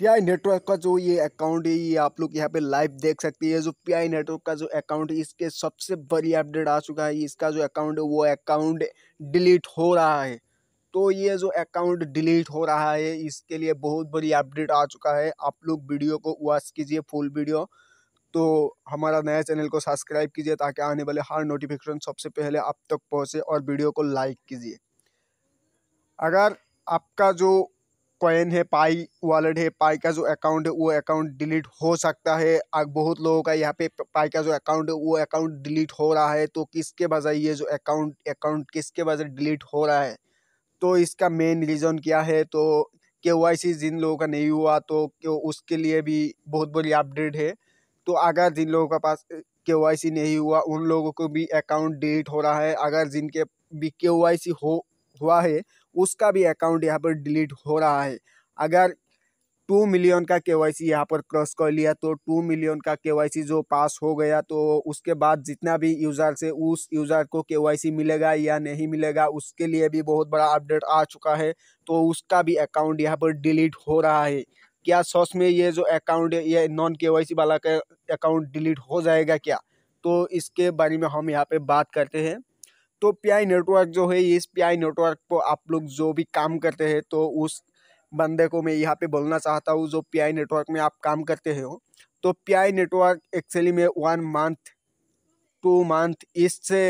pi network का जो ये अकाउंट है ये आप लोग यहाँ पे लाइव देख सकते हैं जो पीआई नेटवर्क का जो अकाउंट है इसके सबसे बड़ी अपडेट आ चुका है इसका जो अकाउंट है वो अकाउंट डिलीट हो रहा है तो ये जो अकाउंट डिलीट हो रहा है इसके लिए बहुत बड़ी अपडेट आ चुका है आप लोग वीडियो को वॉच कीजिए फुल वीडियो तो हमारा नया चैनल को सब्सक्राइब कीजिए ताकि आने वाले हर नोटिफिकेशन सबसे पहले आप तक पहुँचे और वीडियो को लाइक कीजिए अगर आपका जो कॉइन है पाई वॉलेट है पाई का जो अकाउंट है वो अकाउंट डिलीट हो सकता है बहुत लोगों का यहाँ पे पाई का जो अकाउंट है वो अकाउंट डिलीट हो रहा है तो किसके वजह ये जो अकाउंट अकाउंट किसके वजह डिलीट हो रहा है तो इसका मेन रीज़न क्या है तो के वाई सी जिन लोगों का नहीं हुआ तो उसके लिए भी बहुत बड़ी अपडेट है तो अगर जिन लोगों का पास के वाई सी नहीं हुआ उन लोगों को भी अकाउंट डिलीट हो रहा है अगर जिनके भी के वाई सी हो हुआ है उसका भी अकाउंट यहाँ पर डिलीट हो रहा है अगर टू मिलियन का के वाई सी यहाँ पर क्रॉस कर लिया तो टू मिलियन का के वाई सी जो पास हो गया तो उसके बाद जितना भी यूज़र से उस यूज़र को के वाई सी मिलेगा या नहीं मिलेगा उसके लिए भी बहुत बड़ा अपडेट आ चुका है तो उसका भी अकाउंट यहाँ पर डिलीट हो रहा है क्या सॉस में ये जो अकाउंट है ये नॉन के वाई सी वाला का अकाउंट डिलीट हो जाएगा क्या तो इसके बारे में हम यहाँ पर बात करते हैं तो पीआई नेटवर्क जो है इस पीआई नेटवर्क को आप लोग जो भी काम करते हैं तो उस बंदे को मैं यहाँ पे बोलना चाहता हूँ जो पीआई नेटवर्क में आप काम करते हो तो पीआई नेटवर्क एक्चुअली में वन मंथ टू मंथ इससे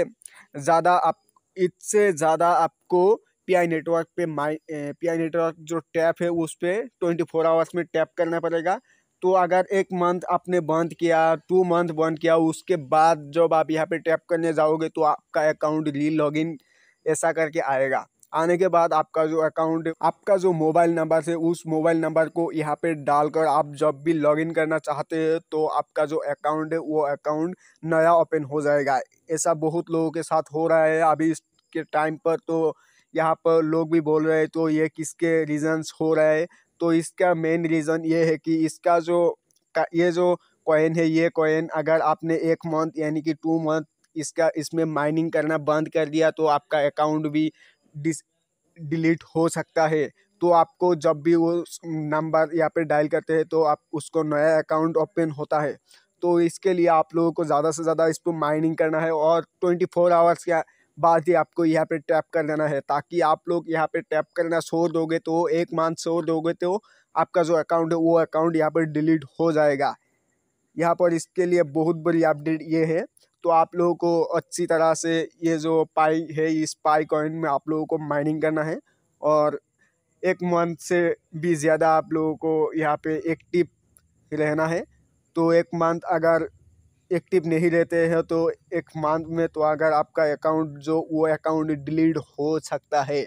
ज़्यादा आप इससे ज़्यादा आपको पीआई नेटवर्क पे माई पीआई नेटवर्क जो टैप है उस पर ट्वेंटी फोर आवर्स में टैप करना पड़ेगा तो अगर एक मंथ आपने बंद किया टू मंथ बंद किया उसके बाद जब आप यहाँ पे टैप करने जाओगे तो आपका अकाउंट री लॉगिन ऐसा करके आएगा आने के बाद आपका जो अकाउंट आपका जो मोबाइल नंबर है उस मोबाइल नंबर को यहाँ पे डालकर आप जब भी लॉगिन करना चाहते हैं तो आपका जो अकाउंट है वो अकाउंट नया ओपन हो जाएगा ऐसा बहुत लोगों के साथ हो रहा है अभी इसके टाइम पर तो यहाँ पर लोग भी बोल रहे तो ये किसके रीजन्स हो रहा है तो इसका मेन रीज़न ये है कि इसका जो का ये जो कॉइन है ये कॉइन अगर आपने एक मंथ यानी कि टू मंथ इसका इसमें माइनिंग करना बंद कर दिया तो आपका अकाउंट भी डिस डिलीट हो सकता है तो आपको जब भी वो नंबर यहाँ पे डायल करते हैं तो आप उसको नया अकाउंट ओपन होता है तो इसके लिए आप लोगों को ज़्यादा से ज़्यादा इस पर माइनिंग करना है और ट्वेंटी फोर आवर्स या बाद ही आपको यहाँ पे टैप कर देना है ताकि आप लोग यहाँ पे टैप करना छोड़ दोगे तो एक मंथ छोड़ दोगे तो आपका जो अकाउंट है वो अकाउंट यहाँ पर डिलीट हो जाएगा यहाँ पर इसके लिए बहुत बड़ी अपडेट ये है तो आप लोगों को अच्छी तरह से ये जो पाई है इस पाई कॉइन में आप लोगों को माइनिंग करना है और एक मंथ से भी ज़्यादा आप लोगों को यहाँ पे एक्टिव रहना है तो एक मंथ अगर एक्टिव नहीं रहते हैं तो एक मंथ में तो अगर आपका अकाउंट जो वो अकाउंट डिलीट हो सकता है